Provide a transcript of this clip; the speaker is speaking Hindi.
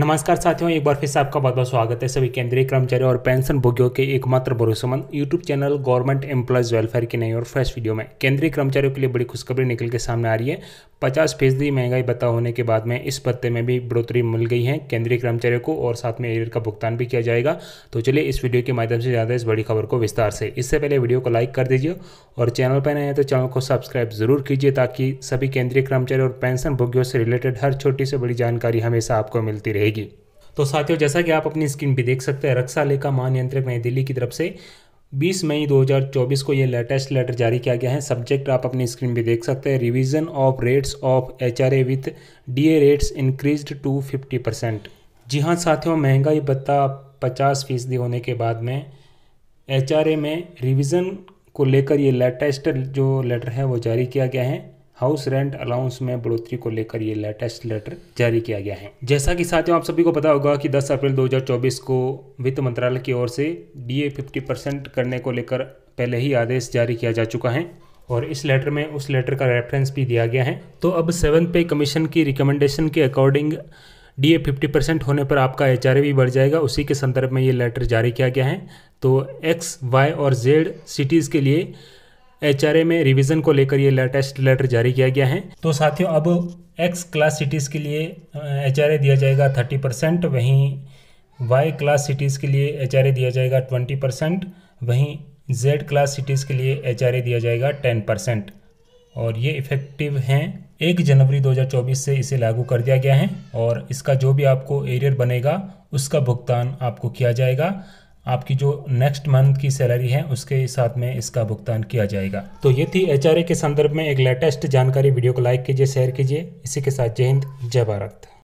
नमस्कार साथियों एक बार फिर से आपका बहुत बहुत स्वागत है सभी केंद्रीय कर्मचारियों और पेंशन भोगियों के एकमात्र भरोसेमंद YouTube channel government employees welfare की नई और फर्स्ट वीडियो में केंद्रीय कर्मचारियों के लिए बड़ी खुशखबरी निकल के सामने आ रही है पचास फीसदी महंगाई बता होने के बाद में इस पत्ते में भी बढ़ोतरी मिल गई है केंद्रीय कर्मचारियों को और साथ में एरियर का भुगतान भी किया जाएगा तो चलिए इस वीडियो के माध्यम से ज़्यादा इस बड़ी खबर को विस्तार से इससे पहले वीडियो को लाइक कर दीजिए और चैनल पर नए हैं तो चैनल को सब्सक्राइब जरूर कीजिए ताकि सभी केंद्रीय कर्मचारी और पेंशन भोगियों से रिलेटेड हर छोटी से बड़ी जानकारी हमेशा आपको मिलती रहेगी तो साथियों जैसा कि आप अपनी स्क्रीन भी देख सकते हैं रक्षा लेखा महानियंत्रक नई दिल्ली की तरफ से 20 मई 2024 को ये लेटेस्ट लेटर जारी किया गया है सब्जेक्ट आप अपनी स्क्रीन पर देख सकते हैं revision of rates of H R A with D A rates increase to 50 percent जी हाँ साथियों महंगाई भत्ता 50 फीसदी होने के बाद में एच आर ए में रिवीजन को लेकर ये लेटेस्ट जो लेटर है वो जारी किया गया है हाउस रेंट अलाउंस में बढ़ोतरी को लेकर ये लेटेस्ट लेटर जारी किया गया है जैसा कि साथियों आप सभी को पता होगा कि 10 अप्रैल 2024 को वित्त मंत्रालय की ओर से डीए 50 परसेंट करने को लेकर पहले ही आदेश जारी किया जा चुका है और इस लेटर में उस लेटर का रेफरेंस भी दिया गया है तो अब सेवन पे कमीशन की रिकमेंडेशन के according D A fifty percent होने पर आपका एच आर ए भी बढ़ जाएगा उसी के संदर्भ में ये लेटर जारी किया गया है तो एक्स वाई और जेड सिटीज़ के लिए एच आर ए में रिविज़न को लेकर ये लेटेस्ट लेटर जारी किया गया है तो साथियों अब एक्स क्लास सिटीज़ के लिए एच आर ए दिया जाएगा थर्टी परसेंट वहीं वाई क्लास सिटीज़ के लिए एच आर ए दिया जाएगा ट्वेंटी परसेंट वहीं जेड क्लास सिटीज़ के लिए एच आर ए दिया जाएगा टेन परसेंट और ये इफ़ेक्टिव हैं एक जनवरी 2024 से इसे लागू कर दिया गया है और इसका जो भी आपको एरियर बनेगा उसका भुगतान आपको किया जाएगा आपकी जो नेक्स्ट मंथ की सैलरी है उसके साथ में इसका भुगतान किया जाएगा तो ये थी एच के संदर्भ में एक लेटेस्ट जानकारी वीडियो को लाइक कीजिए शेयर कीजिए इसी के साथ जय हिंद जय भारत